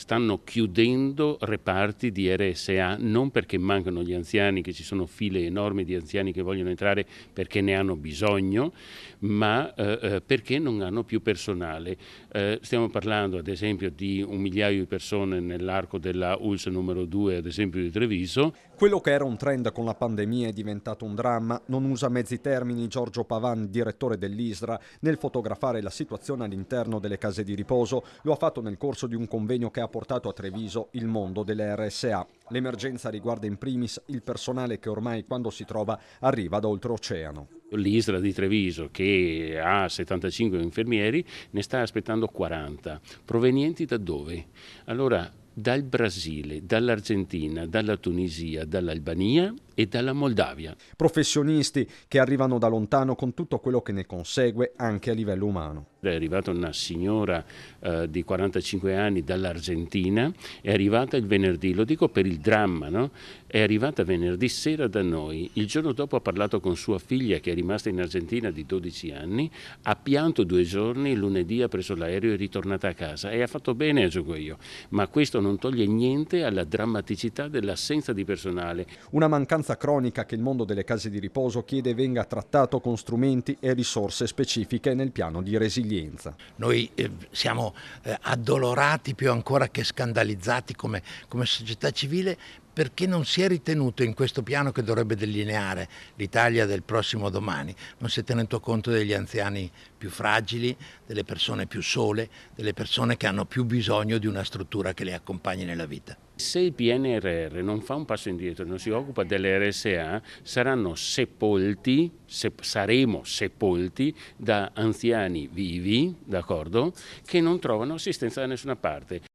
stanno chiudendo reparti di RSA non perché mancano gli anziani, che ci sono file enormi di anziani che vogliono entrare perché ne hanno bisogno, ma eh, eh perché non hanno più personale. Eh, stiamo parlando ad esempio di un migliaio di persone nell'arco della ULS numero 2, ad esempio di Treviso. Quello che era un trend con la pandemia è diventato un dramma. Non usa mezzi termini Giorgio Pavan, direttore dell'ISRA, nel fotografare la situazione all'interno delle case di riposo. Lo ha fatto nel corso di un convegno che ha portato a Treviso il mondo delle RSA. L'emergenza riguarda in primis il personale che ormai quando si trova arriva da oltreoceano. L'isola di Treviso, che ha 75 infermieri, ne sta aspettando 40, provenienti da dove? Allora, dal Brasile, dall'Argentina, dalla Tunisia, dall'Albania e dalla Moldavia. Professionisti che arrivano da lontano con tutto quello che ne consegue anche a livello umano. È arrivata una signora eh, di 45 anni dall'Argentina, è arrivata il venerdì, lo dico per il dramma, no? è arrivata venerdì sera da noi, il giorno dopo ha parlato con sua figlia che è rimasta in Argentina di 12 anni, ha pianto due giorni, lunedì ha preso l'aereo e è ritornata a casa e ha fatto bene a io, ma questo non toglie niente alla drammaticità dell'assenza di personale. Una mancanza mancanza cronica che il mondo delle case di riposo chiede venga trattato con strumenti e risorse specifiche nel piano di resilienza. Noi eh, siamo eh, addolorati più ancora che scandalizzati come, come società civile perché non si è ritenuto in questo piano che dovrebbe delineare l'Italia del prossimo domani, non si è tenuto conto degli anziani più fragili, delle persone più sole, delle persone che hanno più bisogno di una struttura che le accompagni nella vita. Se il PNRR non fa un passo indietro, non si occupa delle RSA, saranno sepolti, se, saremo sepolti da anziani vivi, d'accordo, che non trovano assistenza da nessuna parte.